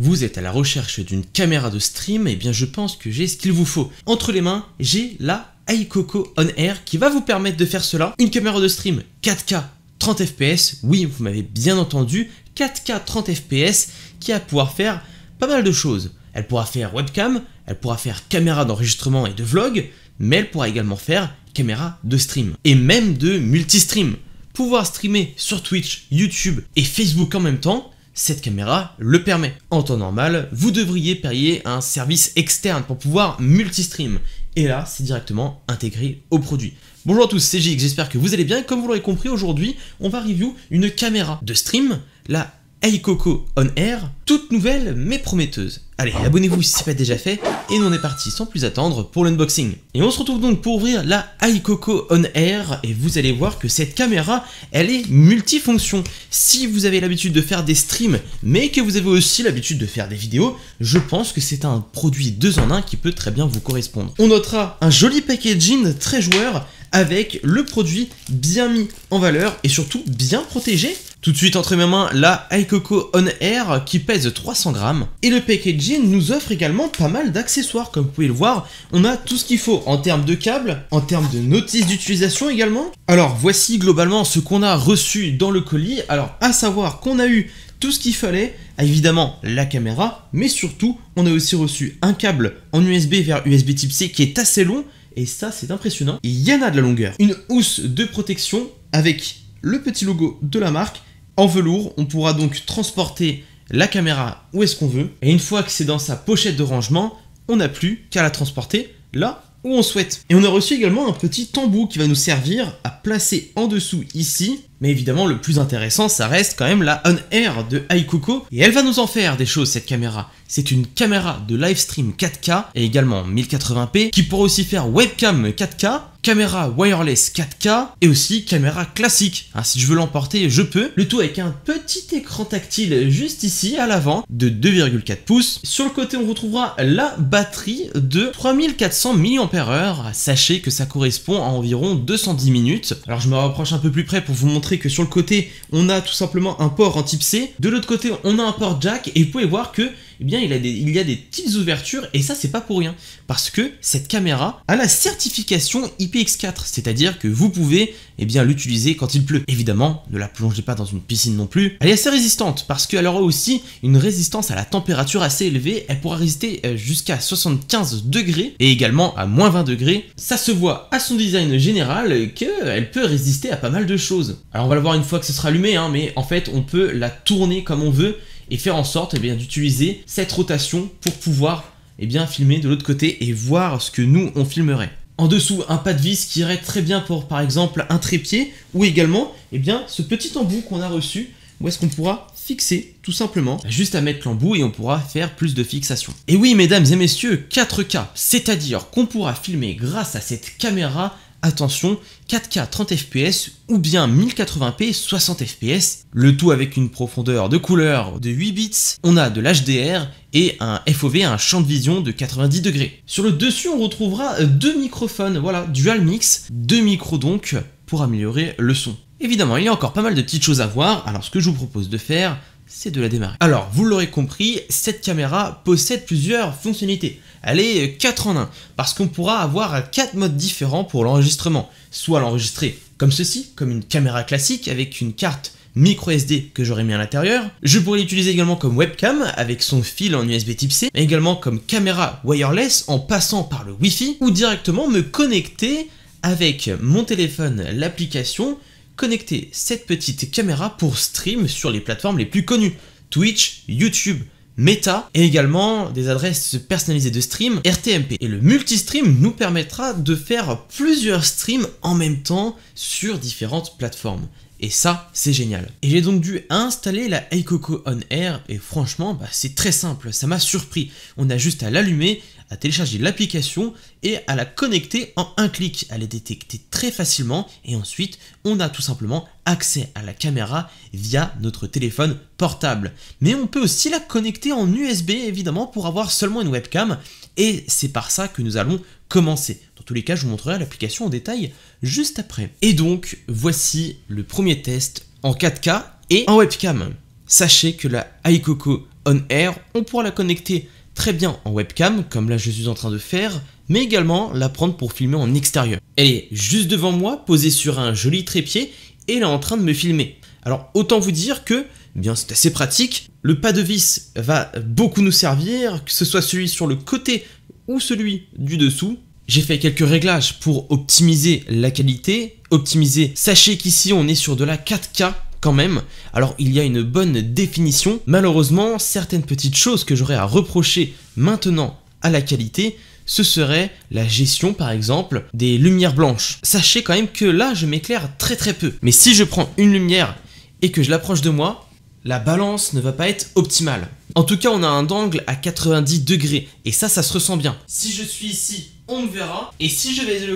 Vous êtes à la recherche d'une caméra de stream, et eh bien je pense que j'ai ce qu'il vous faut. Entre les mains, j'ai la iCoco On Air qui va vous permettre de faire cela. Une caméra de stream 4K 30 fps, oui vous m'avez bien entendu, 4K 30 fps qui va pouvoir faire pas mal de choses. Elle pourra faire webcam, elle pourra faire caméra d'enregistrement et de vlog, mais elle pourra également faire caméra de stream et même de multi-stream. Pouvoir streamer sur Twitch, YouTube et Facebook en même temps, cette caméra le permet. En temps normal, vous devriez payer un service externe pour pouvoir multistream. Et là, c'est directement intégré au produit. Bonjour à tous, c'est JX, j'espère que vous allez bien. Comme vous l'aurez compris, aujourd'hui, on va review une caméra de stream, la Aikoko On Air, toute nouvelle mais prometteuse. Allez, ah. abonnez-vous si ce n'est pas déjà fait, et on est parti sans plus attendre pour l'unboxing. Et on se retrouve donc pour ouvrir la iCoco On Air, et vous allez voir que cette caméra, elle est multifonction. Si vous avez l'habitude de faire des streams, mais que vous avez aussi l'habitude de faire des vidéos, je pense que c'est un produit 2 en un qui peut très bien vous correspondre. On notera un joli packaging très joueur, avec le produit bien mis en valeur, et surtout bien protégé, tout de suite entre mes mains, la iCoco On Air qui pèse 300 grammes. Et le packaging nous offre également pas mal d'accessoires. Comme vous pouvez le voir, on a tout ce qu'il faut en termes de câbles, en termes de notices d'utilisation également. Alors voici globalement ce qu'on a reçu dans le colis. Alors à savoir qu'on a eu tout ce qu'il fallait, ah, évidemment la caméra, mais surtout on a aussi reçu un câble en USB vers USB type C qui est assez long. Et ça, c'est impressionnant. Il y en a de la longueur. Une housse de protection avec le petit logo de la marque en velours. On pourra donc transporter la caméra où est-ce qu'on veut. Et une fois que c'est dans sa pochette de rangement, on n'a plus qu'à la transporter là où on souhaite. Et on a reçu également un petit tambour qui va nous servir à placer en dessous ici mais évidemment, le plus intéressant, ça reste quand même la On Air de Aikuko, et elle va nous en faire des choses cette caméra. C'est une caméra de live stream 4K et également 1080p qui pourra aussi faire webcam 4K, caméra wireless 4K et aussi caméra classique. Hein, si je veux l'emporter, je peux. Le tout avec un petit écran tactile juste ici à l'avant de 2,4 pouces. Sur le côté, on retrouvera la batterie de 3400 mAh. Sachez que ça correspond à environ 210 minutes. Alors je me rapproche un peu plus près pour vous montrer que sur le côté, on a tout simplement un port en type C. De l'autre côté, on a un port jack et vous pouvez voir que eh bien il, a il y a des petites ouvertures et ça c'est pas pour rien parce que cette caméra a la certification IPX4, c'est-à-dire que vous pouvez eh bien l'utiliser quand il pleut. Évidemment, ne la plongez pas dans une piscine non plus. Elle est assez résistante parce qu'elle aura aussi une résistance à la température assez élevée, elle pourra résister euh, jusqu'à 75 degrés et également à moins 20 degrés. Ça se voit à son design général qu'elle peut résister à pas mal de choses. Alors on va le voir une fois que ce sera allumé, hein, mais en fait on peut la tourner comme on veut et faire en sorte eh bien d'utiliser cette rotation pour pouvoir eh bien filmer de l'autre côté et voir ce que nous on filmerait. En dessous, un pas de vis qui irait très bien pour par exemple un trépied ou également eh bien ce petit embout qu'on a reçu où est-ce qu'on pourra fixer tout simplement, juste à mettre l'embout et on pourra faire plus de fixation. Et oui mesdames et messieurs, 4K, c'est-à-dire qu'on pourra filmer grâce à cette caméra attention, 4K 30 fps ou bien 1080p 60 fps, le tout avec une profondeur de couleur de 8 bits, on a de l'HDR et un FOV, un champ de vision de 90 degrés. Sur le dessus, on retrouvera euh, deux microphones, voilà, dual mix, deux micros donc pour améliorer le son. Évidemment, il y a encore pas mal de petites choses à voir, alors ce que je vous propose de faire, c'est de la démarrer. Alors, vous l'aurez compris, cette caméra possède plusieurs fonctionnalités. Elle est 4 euh, en 1, parce qu'on pourra avoir 4 modes différents pour l'enregistrement. Soit l'enregistrer comme ceci, comme une caméra classique avec une carte micro SD que j'aurais mis à l'intérieur. Je pourrais l'utiliser également comme webcam avec son fil en USB type C, mais également comme caméra wireless en passant par le Wi-Fi ou directement me connecter avec mon téléphone l'application connecter cette petite caméra pour stream sur les plateformes les plus connues, Twitch, YouTube, Meta et également des adresses personnalisées de stream RTMP. Et le multi stream nous permettra de faire plusieurs streams en même temps sur différentes plateformes. Et ça, c'est génial. Et j'ai donc dû installer la Eikoko On Air et franchement, bah, c'est très simple, ça m'a surpris. On a juste à l'allumer à télécharger l'application et à la connecter en un clic. Elle est détectée très facilement et ensuite on a tout simplement accès à la caméra via notre téléphone portable. Mais on peut aussi la connecter en USB évidemment pour avoir seulement une webcam et c'est par ça que nous allons commencer. Dans tous les cas, je vous montrerai l'application en détail juste après. Et donc, voici le premier test en 4K et en webcam. Sachez que la iCoco On Air, on pourra la connecter très bien en webcam, comme là je suis en train de faire, mais également la prendre pour filmer en extérieur. Elle est juste devant moi, posée sur un joli trépied, et elle est en train de me filmer. Alors autant vous dire que eh bien c'est assez pratique. Le pas de vis va beaucoup nous servir, que ce soit celui sur le côté ou celui du dessous. J'ai fait quelques réglages pour optimiser la qualité, optimiser. Sachez qu'ici on est sur de la 4K, quand même. Alors il y a une bonne définition. Malheureusement, certaines petites choses que j'aurais à reprocher maintenant à la qualité, ce serait la gestion par exemple des lumières blanches. Sachez quand même que là je m'éclaire très très peu. Mais si je prends une lumière et que je l'approche de moi, la balance ne va pas être optimale. En tout cas, on a un angle à 90 degrés et ça, ça se ressent bien. Si je suis ici on me verra. Et si je vais de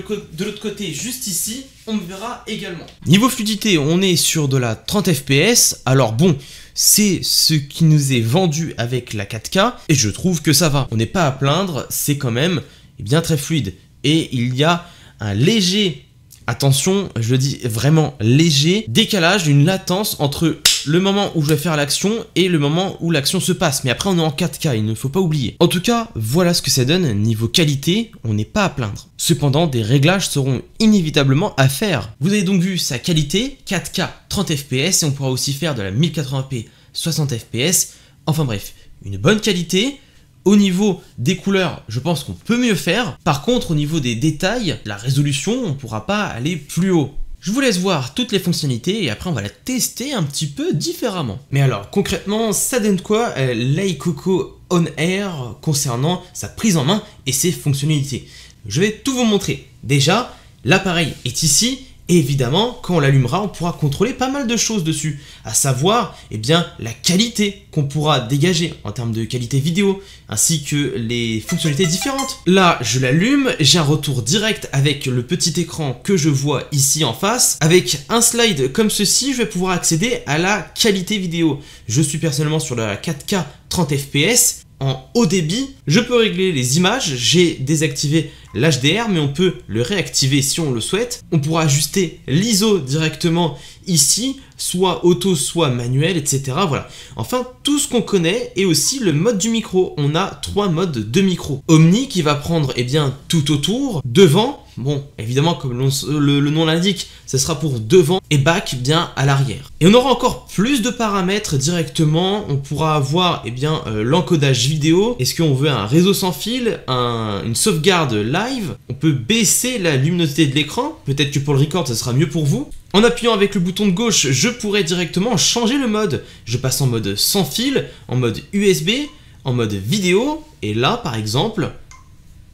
l'autre côté juste ici, on me verra également. Niveau fluidité, on est sur de la 30 fps. Alors bon, c'est ce qui nous est vendu avec la 4K. Et je trouve que ça va. On n'est pas à plaindre, c'est quand même eh bien très fluide. Et il y a un léger attention, je le dis vraiment léger, décalage, une latence entre le moment où je vais faire l'action et le moment où l'action se passe. Mais après, on est en 4K, il ne faut pas oublier. En tout cas, voilà ce que ça donne. Niveau qualité, on n'est pas à plaindre. Cependant, des réglages seront inévitablement à faire. Vous avez donc vu sa qualité, 4K 30 fps, et on pourra aussi faire de la 1080p 60 fps. Enfin bref, une bonne qualité, au niveau des couleurs, je pense qu'on peut mieux faire. Par contre, au niveau des détails, la résolution, on ne pourra pas aller plus haut. Je vous laisse voir toutes les fonctionnalités et après on va la tester un petit peu différemment. Mais alors concrètement, ça donne quoi l'iCoco On Air concernant sa prise en main et ses fonctionnalités Je vais tout vous montrer. Déjà, l'appareil est ici évidemment, quand on l'allumera, on pourra contrôler pas mal de choses dessus, à savoir eh bien, la qualité qu'on pourra dégager en termes de qualité vidéo, ainsi que les fonctionnalités différentes. Là, je l'allume, j'ai un retour direct avec le petit écran que je vois ici en face. Avec un slide comme ceci, je vais pouvoir accéder à la qualité vidéo. Je suis personnellement sur la 4K 30 fps en haut débit. Je peux régler les images, j'ai désactivé l'HDR, mais on peut le réactiver si on le souhaite. On pourra ajuster l'ISO directement ici, soit auto, soit manuel, etc. Voilà. Enfin, tout ce qu'on connaît et aussi le mode du micro. On a trois modes de micro. Omni qui va prendre eh bien, tout autour, devant, Bon, évidemment, comme le, nom l'indique, ce sera pour devant et back bien à l'arrière. Et on aura encore plus de paramètres directement. On pourra avoir eh bien euh, l'encodage vidéo. Est-ce qu'on veut un réseau sans fil, une sauvegarde live On peut baisser la luminosité de l'écran. Peut-être que pour le record, ce sera mieux pour vous. En appuyant avec le bouton de gauche, je pourrais directement changer le mode. Je passe en mode sans fil, en mode USB, en mode vidéo. Et là, par exemple,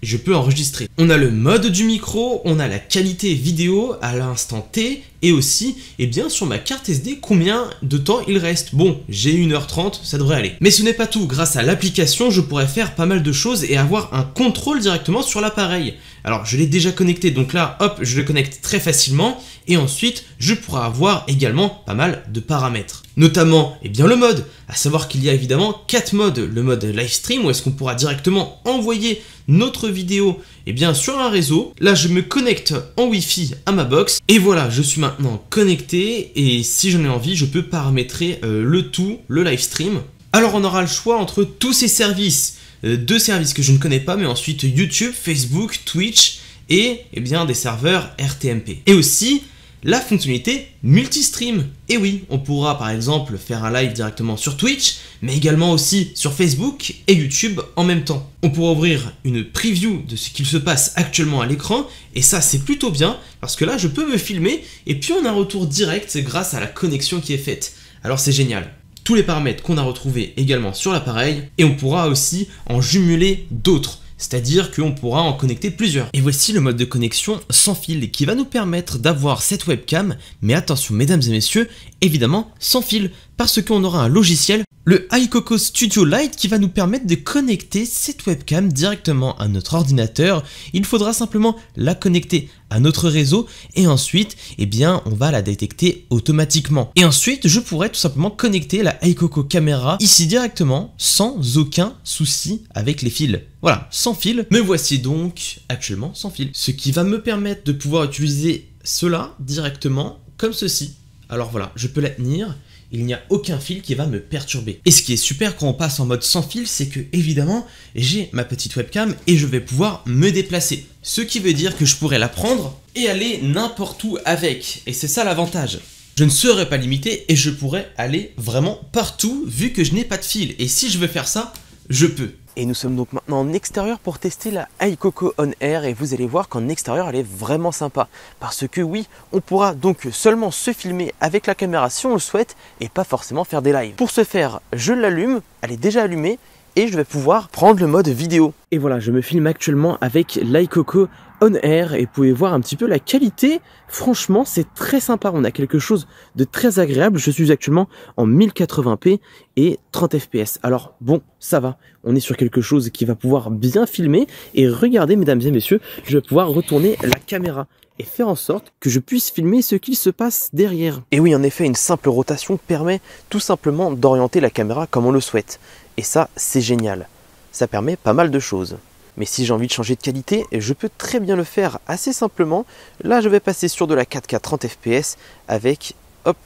je peux enregistrer. On a le mode du micro, on a la qualité vidéo à l'instant T et aussi, eh bien, sur ma carte SD, combien de temps il reste. Bon, j'ai 1h30, ça devrait aller. Mais ce n'est pas tout, grâce à l'application, je pourrais faire pas mal de choses et avoir un contrôle directement sur l'appareil. Alors je l'ai déjà connecté, donc là, hop, je le connecte très facilement, et ensuite, je pourrai avoir également pas mal de paramètres. Notamment, eh bien le mode, à savoir qu'il y a évidemment 4 modes. Le mode live stream, où est-ce qu'on pourra directement envoyer notre vidéo et eh bien, sur un réseau. Là, je me connecte en Wi-Fi à ma box, et voilà, je suis maintenant connecté, et si j'en ai envie, je peux paramétrer euh, le tout, le live stream. Alors on aura le choix entre tous ces services euh, deux services que je ne connais pas, mais ensuite YouTube, Facebook, Twitch et eh bien, des serveurs RTMP. Et aussi la fonctionnalité multistream. Et oui, on pourra par exemple faire un live directement sur Twitch, mais également aussi sur Facebook et YouTube en même temps. On pourra ouvrir une preview de ce qu'il se passe actuellement à l'écran, et ça c'est plutôt bien, parce que là je peux me filmer, et puis on a un retour direct grâce à la connexion qui est faite. Alors c'est génial tous les paramètres qu'on a retrouvés également sur l'appareil et on pourra aussi en jumeler d'autres c'est-à-dire qu'on pourra en connecter plusieurs. Et voici le mode de connexion sans fil qui va nous permettre d'avoir cette webcam, mais attention mesdames et messieurs, évidemment sans fil, parce qu'on aura un logiciel, le iCoco Studio Lite, qui va nous permettre de connecter cette webcam directement à notre ordinateur. Il faudra simplement la connecter à notre réseau et ensuite, eh bien, on va la détecter automatiquement. Et ensuite, je pourrais tout simplement connecter la iCoco Camera ici directement sans aucun souci avec les fils. Voilà, sans fil. Me voici donc actuellement sans fil. Ce qui va me permettre de pouvoir utiliser cela directement comme ceci. Alors voilà, je peux la tenir il n'y a aucun fil qui va me perturber. Et ce qui est super quand on passe en mode sans fil, c'est que évidemment, j'ai ma petite webcam et je vais pouvoir me déplacer. Ce qui veut dire que je pourrais la prendre et aller n'importe où avec. Et c'est ça l'avantage. Je ne serai pas limité et je pourrais aller vraiment partout vu que je n'ai pas de fil. Et si je veux faire ça, je peux. Et nous sommes donc maintenant en extérieur pour tester la iCoco On Air et vous allez voir qu'en extérieur elle est vraiment sympa. Parce que oui, on pourra donc seulement se filmer avec la caméra si on le souhaite et pas forcément faire des lives. Pour ce faire, je l'allume, elle est déjà allumée et je vais pouvoir prendre le mode vidéo. Et voilà, je me filme actuellement avec l'iCoco on air et vous pouvez voir un petit peu la qualité. Franchement, c'est très sympa. On a quelque chose de très agréable. Je suis actuellement en 1080p et 30 fps. Alors bon, ça va. On est sur quelque chose qui va pouvoir bien filmer. Et regardez, mesdames et messieurs, je vais pouvoir retourner la caméra et faire en sorte que je puisse filmer ce qu'il se passe derrière. Et oui, en effet, une simple rotation permet tout simplement d'orienter la caméra comme on le souhaite. Et ça, c'est génial. Ça permet pas mal de choses. Mais si j'ai envie de changer de qualité, je peux très bien le faire assez simplement. Là, je vais passer sur de la 4K 30 fps avec hop,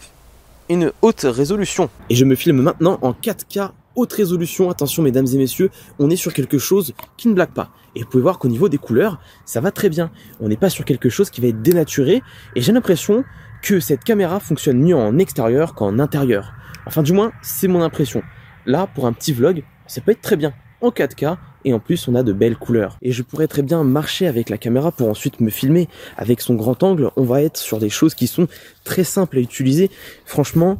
une haute résolution. Et je me filme maintenant en 4K haute résolution. Attention mesdames et messieurs, on est sur quelque chose qui ne blague pas. Et vous pouvez voir qu'au niveau des couleurs, ça va très bien. On n'est pas sur quelque chose qui va être dénaturé. Et j'ai l'impression que cette caméra fonctionne mieux en extérieur qu'en intérieur. Enfin du moins, c'est mon impression. Là, pour un petit vlog, ça peut être très bien. En 4K, et en plus on a de belles couleurs. Et je pourrais très bien marcher avec la caméra pour ensuite me filmer. Avec son grand angle, on va être sur des choses qui sont très simples à utiliser. Franchement,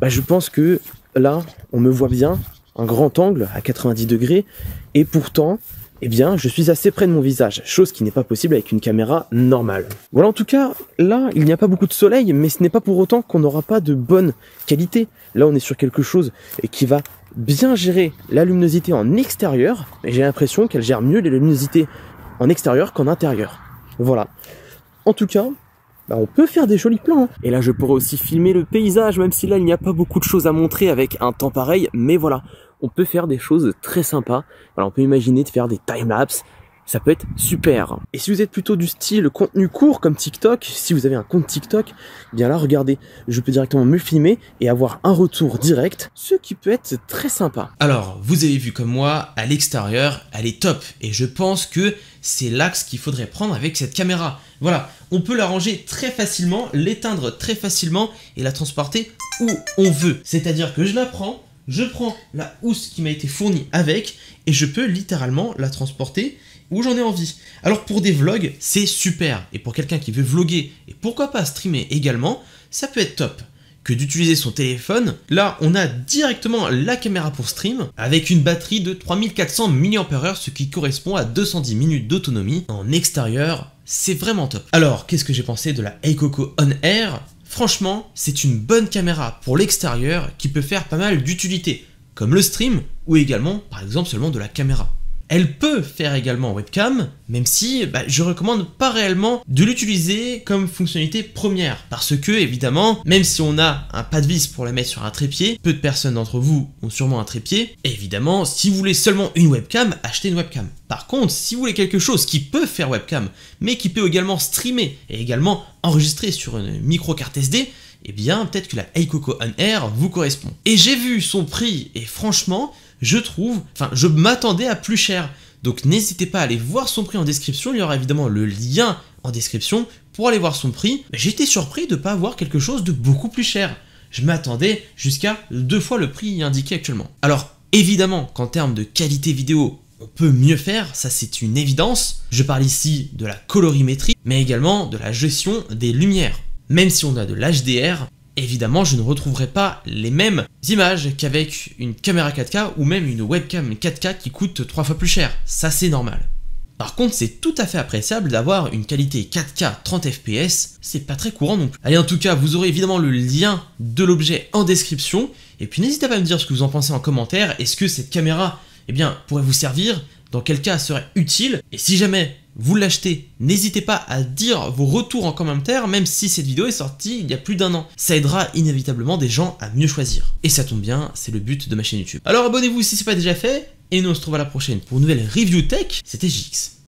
bah, je pense que là, on me voit bien, un grand angle à 90 degrés, et pourtant, eh bien, je suis assez près de mon visage, chose qui n'est pas possible avec une caméra normale. Voilà, en tout cas, là, il n'y a pas beaucoup de soleil, mais ce n'est pas pour autant qu'on n'aura pas de bonne qualité. Là, on est sur quelque chose qui va bien gérer la luminosité en extérieur, Mais j'ai l'impression qu'elle gère mieux les luminosités en extérieur qu'en intérieur. Voilà. En tout cas, bah, on peut faire des jolis plans. Hein. Et là, je pourrais aussi filmer le paysage, même si là, il n'y a pas beaucoup de choses à montrer avec un temps pareil, mais voilà on peut faire des choses très sympas. Alors on peut imaginer de faire des time-lapse, ça peut être super. Et si vous êtes plutôt du style contenu court comme TikTok, si vous avez un compte TikTok, eh bien là regardez, je peux directement me filmer et avoir un retour direct, ce qui peut être très sympa. Alors, vous avez vu comme moi, à l'extérieur, elle est top et je pense que c'est l'axe qu'il faudrait prendre avec cette caméra. Voilà, on peut la ranger très facilement, l'éteindre très facilement et la transporter où on veut. C'est-à-dire que je la prends je prends la housse qui m'a été fournie avec et je peux littéralement la transporter où j'en ai envie. Alors pour des vlogs, c'est super. Et pour quelqu'un qui veut vloguer et pourquoi pas streamer également, ça peut être top que d'utiliser son téléphone. Là, on a directement la caméra pour stream avec une batterie de 3400 mAh, ce qui correspond à 210 minutes d'autonomie en extérieur. C'est vraiment top. Alors, qu'est-ce que j'ai pensé de la Ecoco On Air Franchement, c'est une bonne caméra pour l'extérieur qui peut faire pas mal d'utilité, comme le stream ou également par exemple seulement de la caméra. Elle peut faire également webcam, même si bah, je recommande pas réellement de l'utiliser comme fonctionnalité première, parce que évidemment, même si on a un pas de vis pour la mettre sur un trépied, peu de personnes d'entre vous ont sûrement un trépied, évidemment, si vous voulez seulement une webcam, achetez une webcam. Par contre, si vous voulez quelque chose qui peut faire webcam, mais qui peut également streamer et également enregistrer sur une micro carte SD, eh bien peut-être que la Eikoko On Air vous correspond. Et j'ai vu son prix et franchement, je trouve, enfin je m'attendais à plus cher. Donc n'hésitez pas à aller voir son prix en description, il y aura évidemment le lien en description pour aller voir son prix. J'étais surpris de ne pas avoir quelque chose de beaucoup plus cher. Je m'attendais jusqu'à deux fois le prix indiqué actuellement. Alors évidemment qu'en termes de qualité vidéo, on peut mieux faire, ça c'est une évidence. Je parle ici de la colorimétrie, mais également de la gestion des lumières. Même si on a de l'HDR, évidemment, je ne retrouverai pas les mêmes images qu'avec une caméra 4K ou même une webcam 4K qui coûte 3 fois plus cher. Ça, c'est normal. Par contre, c'est tout à fait appréciable d'avoir une qualité 4K 30 fps, c'est pas très courant non plus. Allez, en tout cas, vous aurez évidemment le lien de l'objet en description, et puis n'hésitez pas à me dire ce que vous en pensez en commentaire, est-ce que cette caméra, eh bien, pourrait vous servir, dans quel cas serait utile, et si jamais vous l'achetez. N'hésitez pas à dire vos retours en commentaire, même si cette vidéo est sortie il y a plus d'un an. Ça aidera inévitablement des gens à mieux choisir. Et ça tombe bien, c'est le but de ma chaîne YouTube. Alors abonnez-vous si ce n'est pas déjà fait, et nous on se retrouve à la prochaine pour une nouvelle review tech. C'était Jix.